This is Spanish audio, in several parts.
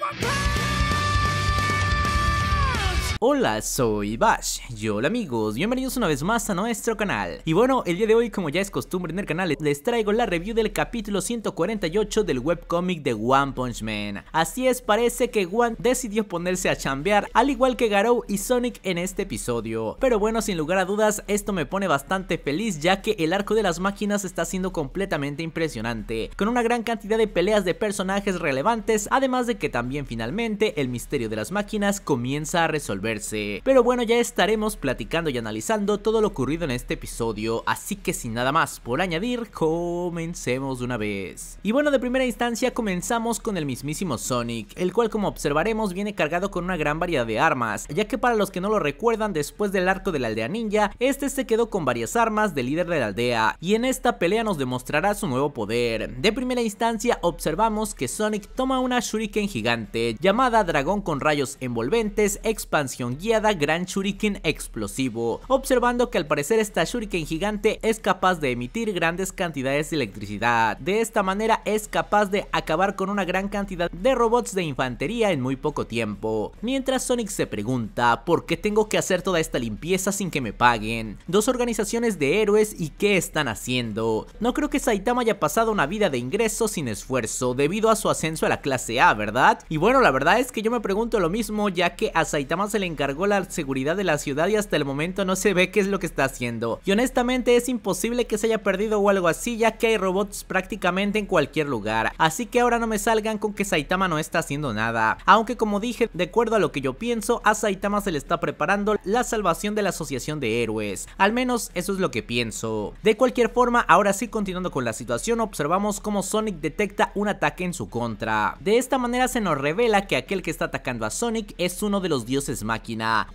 my power. Hola, soy Bash. Y hola amigos, bienvenidos una vez más a nuestro canal. Y bueno, el día de hoy, como ya es costumbre en el canal, les traigo la review del capítulo 148 del webcomic de One Punch Man. Así es, parece que One decidió ponerse a chambear, al igual que Garou y Sonic en este episodio. Pero bueno, sin lugar a dudas, esto me pone bastante feliz ya que el arco de las máquinas está siendo completamente impresionante, con una gran cantidad de peleas de personajes relevantes, además de que también finalmente el misterio de las máquinas comienza a resolver pero bueno, ya estaremos platicando y analizando todo lo ocurrido en este episodio, así que sin nada más por añadir, comencemos de una vez. Y bueno, de primera instancia comenzamos con el mismísimo Sonic, el cual como observaremos viene cargado con una gran variedad de armas, ya que para los que no lo recuerdan, después del arco de la aldea ninja, este se quedó con varias armas del líder de la aldea, y en esta pelea nos demostrará su nuevo poder. De primera instancia observamos que Sonic toma una shuriken gigante, llamada dragón con rayos envolventes, expansión guiada Gran Shuriken explosivo, observando que al parecer esta Shuriken gigante es capaz de emitir grandes cantidades de electricidad. De esta manera es capaz de acabar con una gran cantidad de robots de infantería en muy poco tiempo. Mientras Sonic se pregunta, ¿por qué tengo que hacer toda esta limpieza sin que me paguen? Dos organizaciones de héroes y qué están haciendo. No creo que Saitama haya pasado una vida de ingresos sin esfuerzo debido a su ascenso a la clase A, ¿verdad? Y bueno, la verdad es que yo me pregunto lo mismo ya que a Saitama se le encargó la seguridad de la ciudad y hasta el momento no se ve qué es lo que está haciendo. Y honestamente es imposible que se haya perdido o algo así ya que hay robots prácticamente en cualquier lugar. Así que ahora no me salgan con que Saitama no está haciendo nada. Aunque como dije, de acuerdo a lo que yo pienso, a Saitama se le está preparando la salvación de la asociación de héroes. Al menos eso es lo que pienso. De cualquier forma, ahora sí continuando con la situación, observamos cómo Sonic detecta un ataque en su contra. De esta manera se nos revela que aquel que está atacando a Sonic es uno de los dioses mágicos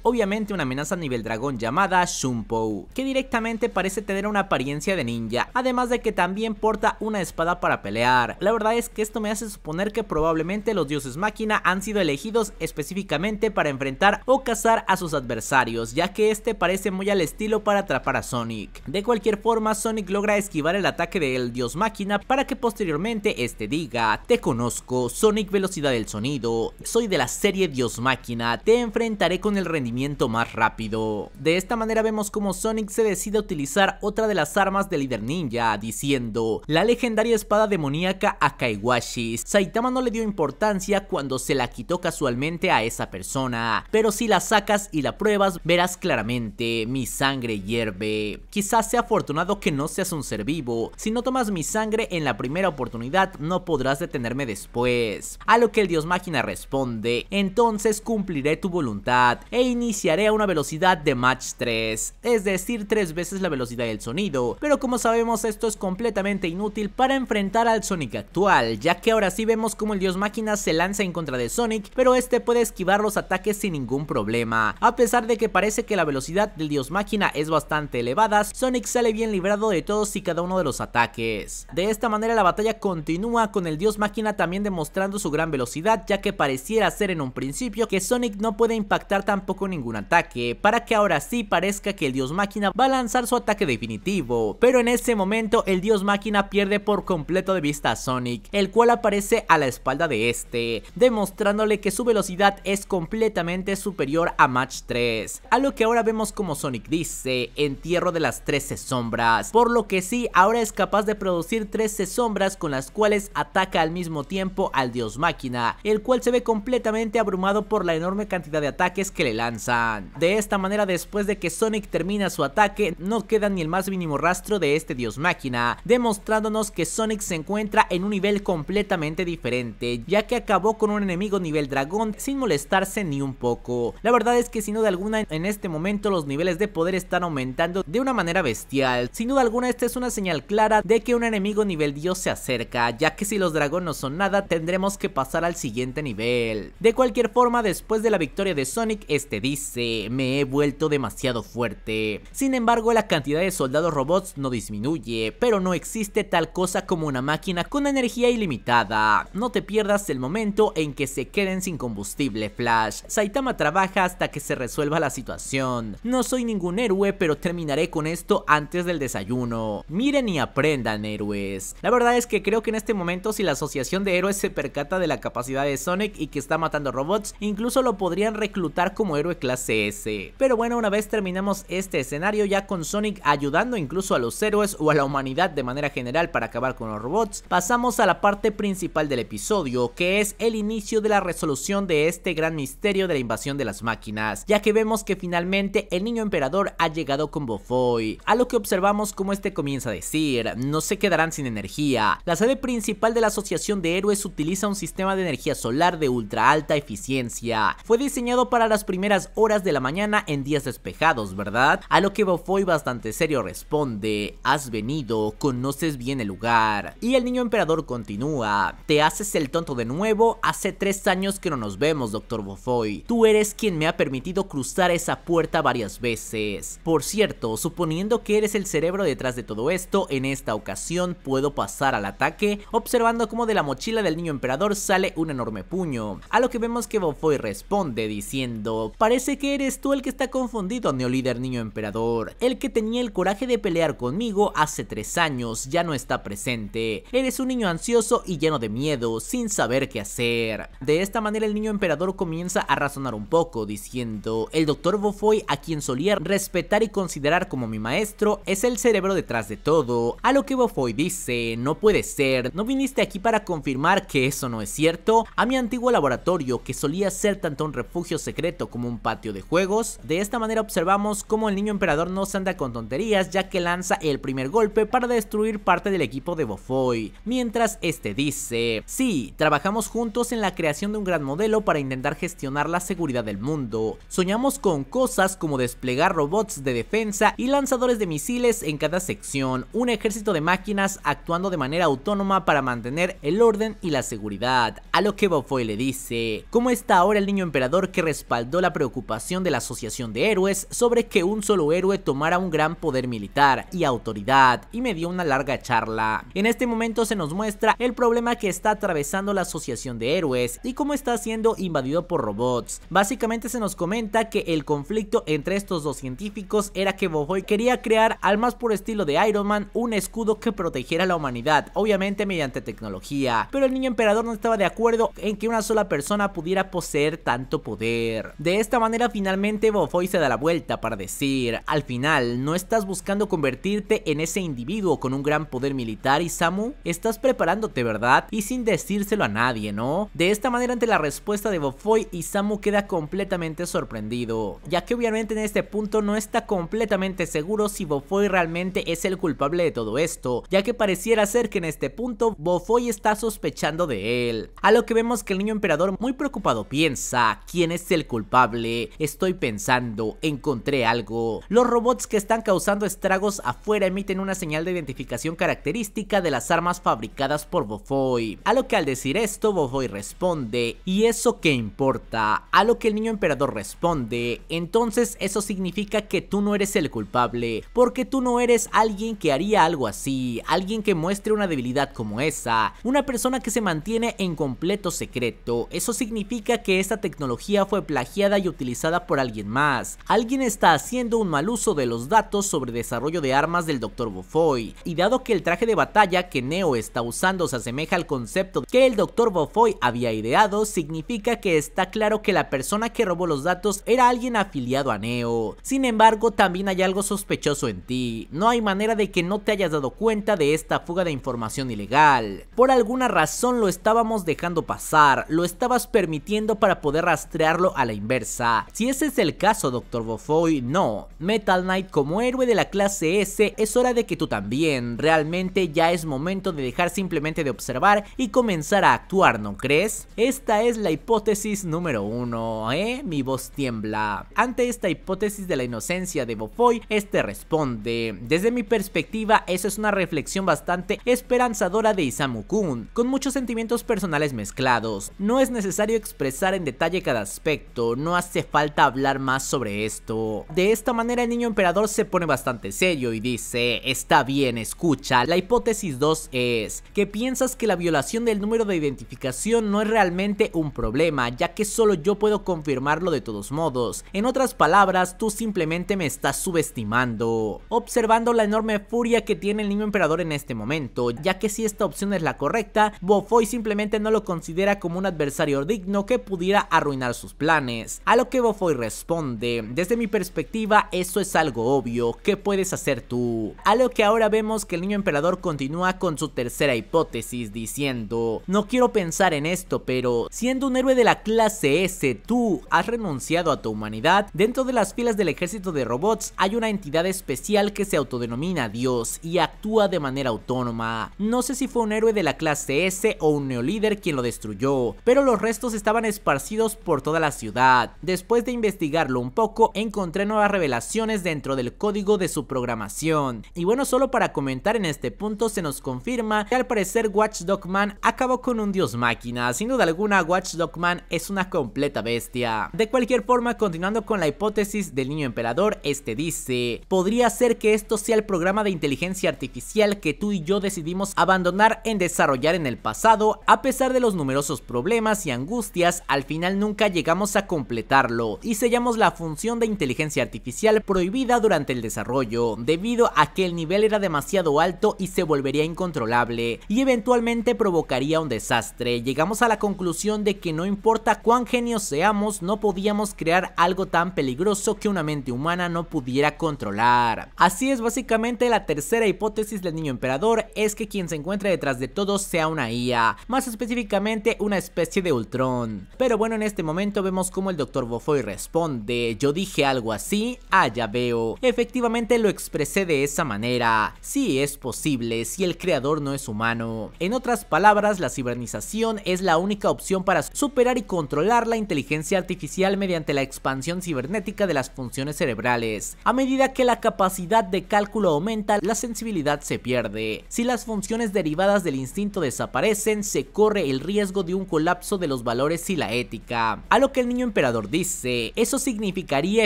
Obviamente una amenaza a nivel dragón llamada Shunpou, que directamente parece tener una apariencia de ninja, además de que también porta una espada para pelear. La verdad es que esto me hace suponer que probablemente los dioses máquina han sido elegidos específicamente para enfrentar o cazar a sus adversarios, ya que este parece muy al estilo para atrapar a Sonic. De cualquier forma, Sonic logra esquivar el ataque del dios máquina para que posteriormente este diga, te conozco, Sonic velocidad del sonido, soy de la serie dios máquina, te enfrentaré con el rendimiento más rápido. De esta manera vemos cómo Sonic se decide utilizar otra de las armas del líder ninja, diciendo la legendaria espada demoníaca a Kaiwashi. Saitama no le dio importancia cuando se la quitó casualmente a esa persona, pero si la sacas y la pruebas verás claramente, mi sangre hierve. Quizás sea afortunado que no seas un ser vivo, si no tomas mi sangre en la primera oportunidad no podrás detenerme después. A lo que el dios máquina responde, entonces cumpliré tu voluntad e iniciaré a una velocidad de Match 3, es decir, tres veces la velocidad del sonido, pero como sabemos esto es completamente inútil para enfrentar al Sonic actual, ya que ahora sí vemos como el dios máquina se lanza en contra de Sonic, pero este puede esquivar los ataques sin ningún problema. A pesar de que parece que la velocidad del dios máquina es bastante elevada, Sonic sale bien librado de todos y cada uno de los ataques. De esta manera la batalla continúa con el dios máquina también demostrando su gran velocidad, ya que pareciera ser en un principio que Sonic no puede impactar tampoco ningún ataque, para que ahora sí parezca que el dios máquina va a lanzar su ataque definitivo, pero en ese momento el dios máquina pierde por completo de vista a Sonic, el cual aparece a la espalda de este, demostrándole que su velocidad es completamente superior a Match 3, a lo que ahora vemos como Sonic dice, entierro de las 13 sombras, por lo que sí, ahora es capaz de producir 13 sombras con las cuales ataca al mismo tiempo al dios máquina, el cual se ve completamente abrumado por la enorme cantidad de ataques que le lanzan. De esta manera después de que Sonic termina su ataque no queda ni el más mínimo rastro de este dios máquina, demostrándonos que Sonic se encuentra en un nivel completamente diferente, ya que acabó con un enemigo nivel dragón sin molestarse ni un poco. La verdad es que sin duda alguna en este momento los niveles de poder están aumentando de una manera bestial, sin duda alguna esta es una señal clara de que un enemigo nivel dios se acerca, ya que si los dragones no son nada tendremos que pasar al siguiente nivel. De cualquier forma después de la victoria de Sonic Sonic, este dice, me he vuelto demasiado fuerte. Sin embargo, la cantidad de soldados robots no disminuye, pero no existe tal cosa como una máquina con energía ilimitada. No te pierdas el momento en que se queden sin combustible, Flash. Saitama trabaja hasta que se resuelva la situación. No soy ningún héroe, pero terminaré con esto antes del desayuno. Miren y aprendan, héroes. La verdad es que creo que en este momento si la asociación de héroes se percata de la capacidad de Sonic y que está matando robots, incluso lo podrían reclutar como héroe clase S. Pero bueno, una vez terminamos este escenario ya con Sonic ayudando incluso a los héroes o a la humanidad de manera general para acabar con los robots, pasamos a la parte principal del episodio, que es el inicio de la resolución de este gran misterio de la invasión de las máquinas, ya que vemos que finalmente el niño emperador ha llegado con Bofoy, a lo que observamos como este comienza a decir, no se quedarán sin energía. La sede principal de la Asociación de Héroes utiliza un sistema de energía solar de ultra alta eficiencia. Fue diseñado para las primeras horas de la mañana en días despejados, ¿verdad? A lo que Bofoy bastante serio responde, has venido, conoces bien el lugar. Y el niño emperador continúa, te haces el tonto de nuevo, hace tres años que no nos vemos, doctor Bofoy. Tú eres quien me ha permitido cruzar esa puerta varias veces. Por cierto, suponiendo que eres el cerebro detrás de todo esto, en esta ocasión puedo pasar al ataque, observando cómo de la mochila del niño emperador sale un enorme puño. A lo que vemos que Bofoy responde diciendo, parece que eres tú el que está confundido, neolíder niño emperador. El que tenía el coraje de pelear conmigo hace tres años ya no está presente. Eres un niño ansioso y lleno de miedo, sin saber qué hacer. De esta manera el niño emperador comienza a razonar un poco, diciendo, el doctor Bofoy, a quien solía respetar y considerar como mi maestro, es el cerebro detrás de todo. A lo que Bofoy dice, no puede ser, no viniste aquí para confirmar que eso no es cierto. A mi antiguo laboratorio, que solía ser tanto un refugio secreto como un patio de juegos. De esta manera observamos cómo el niño emperador no se anda con tonterías ya que lanza el primer golpe para destruir parte del equipo de Bofoy, mientras este dice, sí, trabajamos juntos en la creación de un gran modelo para intentar gestionar la seguridad del mundo. Soñamos con cosas como desplegar robots de defensa y lanzadores de misiles en cada sección, un ejército de máquinas actuando de manera autónoma para mantener el orden y la seguridad. A lo que Bofoy le dice, ¿cómo está ahora el niño emperador que responde respaldó la preocupación de la Asociación de Héroes sobre que un solo héroe tomara un gran poder militar y autoridad y me dio una larga charla. En este momento se nos muestra el problema que está atravesando la Asociación de Héroes y cómo está siendo invadido por robots. Básicamente se nos comenta que el conflicto entre estos dos científicos era que Bohoy quería crear al más puro estilo de Iron Man un escudo que protegiera a la humanidad, obviamente mediante tecnología, pero el niño emperador no estaba de acuerdo en que una sola persona pudiera poseer tanto poder. De esta manera finalmente Bofoy se da la vuelta para decir, al final, no estás buscando convertirte en ese individuo con un gran poder militar y Samu, estás preparándote, ¿verdad? Y sin decírselo a nadie, ¿no? De esta manera ante la respuesta de Bofoy, Isamu queda completamente sorprendido, ya que obviamente en este punto no está completamente seguro si Bofoy realmente es el culpable de todo esto, ya que pareciera ser que en este punto Bofoy está sospechando de él. A lo que vemos que el niño emperador muy preocupado piensa, ¿quién es el culpable, estoy pensando, encontré algo. Los robots que están causando estragos afuera emiten una señal de identificación característica de las armas fabricadas por Bofoy. A lo que al decir esto, Bofoy responde, ¿y eso qué importa? A lo que el niño emperador responde, entonces eso significa que tú no eres el culpable, porque tú no eres alguien que haría algo así, alguien que muestre una debilidad como esa, una persona que se mantiene en completo secreto, eso significa que esta tecnología fue plagiada y utilizada por alguien más. Alguien está haciendo un mal uso de los datos sobre desarrollo de armas del Dr. Bofoy, y dado que el traje de batalla que Neo está usando se asemeja al concepto que el Dr. Bofoy había ideado, significa que está claro que la persona que robó los datos era alguien afiliado a Neo. Sin embargo, también hay algo sospechoso en ti, no hay manera de que no te hayas dado cuenta de esta fuga de información ilegal. Por alguna razón lo estábamos dejando pasar, lo estabas permitiendo para poder rastrearlo a la inversa. Si ese es el caso, Dr. Bofoy, no. Metal Knight como héroe de la clase S, es hora de que tú también. Realmente ya es momento de dejar simplemente de observar y comenzar a actuar, ¿no crees? Esta es la hipótesis número uno, ¿eh? Mi voz tiembla. Ante esta hipótesis de la inocencia de Bofoy, este responde. Desde mi perspectiva, eso es una reflexión bastante esperanzadora de Isamu Kun, con muchos sentimientos personales mezclados. No es necesario expresar en detalle cada aspecto no hace falta hablar más sobre esto. De esta manera el niño emperador se pone bastante serio y dice, está bien, escucha, la hipótesis 2 es que piensas que la violación del número de identificación no es realmente un problema, ya que solo yo puedo confirmarlo de todos modos. En otras palabras, tú simplemente me estás subestimando. Observando la enorme furia que tiene el niño emperador en este momento, ya que si esta opción es la correcta, Bofoy simplemente no lo considera como un adversario digno que pudiera arruinar sus planes. A lo que Bofoy responde, desde mi perspectiva eso es algo obvio, ¿qué puedes hacer tú? A lo que ahora vemos que el niño emperador continúa con su tercera hipótesis diciendo, no quiero pensar en esto, pero siendo un héroe de la clase S, tú has renunciado a tu humanidad, dentro de las filas del ejército de robots hay una entidad especial que se autodenomina Dios y actúa de manera autónoma. No sé si fue un héroe de la clase S o un neolíder quien lo destruyó, pero los restos estaban esparcidos por toda la ciudad Después de investigarlo un poco, encontré nuevas revelaciones dentro del código de su programación. Y bueno, solo para comentar en este punto se nos confirma que al parecer Watch Man acabó con un dios máquina. Sin duda alguna, Watch Man es una completa bestia. De cualquier forma, continuando con la hipótesis del niño emperador, este dice, podría ser que esto sea el programa de inteligencia artificial que tú y yo decidimos abandonar en desarrollar en el pasado, a pesar de los numerosos problemas y angustias, al final nunca llegamos a completarlo y sellamos la función de inteligencia artificial prohibida durante el desarrollo debido a que el nivel era demasiado alto y se volvería incontrolable y eventualmente provocaría un desastre. Llegamos a la conclusión de que no importa cuán genios seamos, no podíamos crear algo tan peligroso que una mente humana no pudiera controlar. Así es básicamente la tercera hipótesis del niño emperador es que quien se encuentra detrás de todo sea una IA, más específicamente una especie de Ultron. Pero bueno, en este momento vemos como el Dr. Bofoy responde, yo dije algo así, ah ya veo. Efectivamente lo expresé de esa manera, sí es posible si el creador no es humano. En otras palabras, la cibernización es la única opción para superar y controlar la inteligencia artificial mediante la expansión cibernética de las funciones cerebrales. A medida que la capacidad de cálculo aumenta, la sensibilidad se pierde. Si las funciones derivadas del instinto desaparecen, se corre el riesgo de un colapso de los valores y la ética. A lo que el niño emperador dice, eso significaría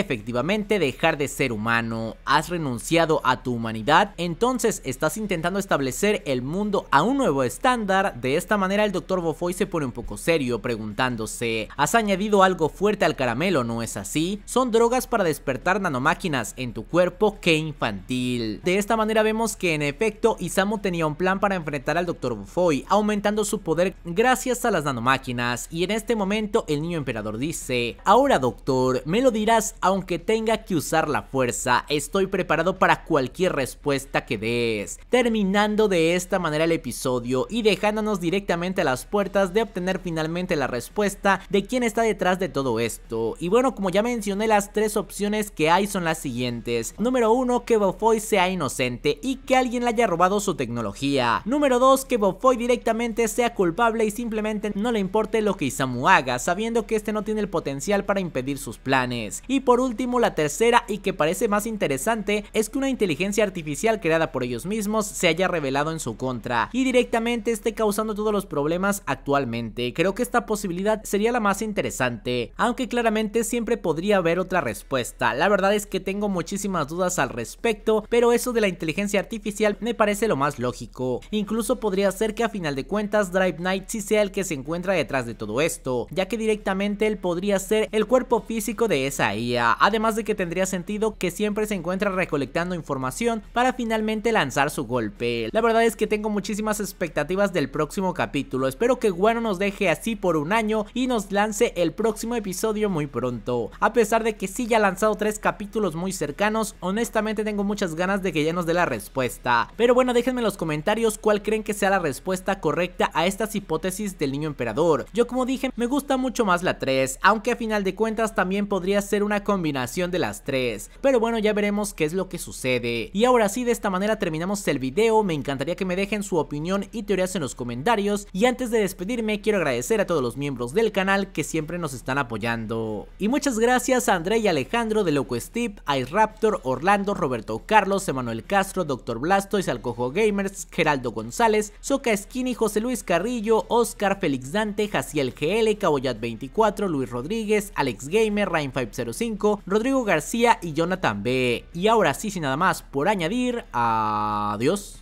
efectivamente dejar de ser humano, has renunciado a tu humanidad, entonces estás intentando establecer el mundo a un nuevo estándar, de esta manera el doctor Bofoy se pone un poco serio preguntándose, has añadido algo fuerte al caramelo, ¿no es así? Son drogas para despertar nanomáquinas en tu cuerpo, qué infantil. De esta manera vemos que en efecto Isamu tenía un plan para enfrentar al doctor Bofoy, aumentando su poder gracias a las nanomáquinas, y en este momento el niño emperador dice, ahora doctor, me lo dirás aunque tenga que usar la fuerza, estoy preparado para cualquier respuesta que des. Terminando de esta manera el episodio y dejándonos directamente a las puertas de obtener finalmente la respuesta de quién está detrás de todo esto. Y bueno, como ya mencioné, las tres opciones que hay son las siguientes. Número uno que Bofoy sea inocente y que alguien le haya robado su tecnología. Número 2, que Bofoy directamente sea culpable y simplemente no le importe lo que Isamu haga, sabiendo que este no tiene el potencial para impedir sus planes. Y por último, la tercera y que parece más interesante es que una inteligencia artificial creada por ellos mismos se haya revelado en su contra y directamente esté causando todos los problemas actualmente. Creo que esta posibilidad sería la más interesante, aunque claramente siempre podría haber otra respuesta. La verdad es que tengo muchísimas dudas al respecto, pero eso de la inteligencia artificial me parece lo más lógico. Incluso podría ser que a final de cuentas Drive Knight sí sea el que se encuentra detrás de todo esto, ya que directamente el poder podría ser el cuerpo físico de esa IA, además de que tendría sentido que siempre se encuentra recolectando información para finalmente lanzar su golpe. La verdad es que tengo muchísimas expectativas del próximo capítulo, espero que Guano nos deje así por un año y nos lance el próximo episodio muy pronto. A pesar de que sí ya ha lanzado tres capítulos muy cercanos, honestamente tengo muchas ganas de que ya nos dé la respuesta. Pero bueno, déjenme en los comentarios cuál creen que sea la respuesta correcta a estas hipótesis del niño emperador. Yo como dije, me gusta mucho más la 3, aunque a final de cuentas también podría ser una combinación de las tres. Pero bueno, ya veremos qué es lo que sucede. Y ahora sí, de esta manera terminamos el video, me encantaría que me dejen su opinión y teorías en los comentarios. Y antes de despedirme, quiero agradecer a todos los miembros del canal que siempre nos están apoyando. Y muchas gracias a André y Alejandro de Loco Steve, Raptor, Orlando, Roberto Carlos, Emanuel Castro, Doctor Blastois, Alcojo Gamers, Geraldo González, Soca Skinny, José Luis Carrillo, Oscar, Félix Dante, Jaciel GL, Caboyat 24, Luis Rodríguez, Rodríguez, Alex Gamer, Rain505, Rodrigo García y Jonathan B. Y ahora sí, sin nada más por añadir, adiós.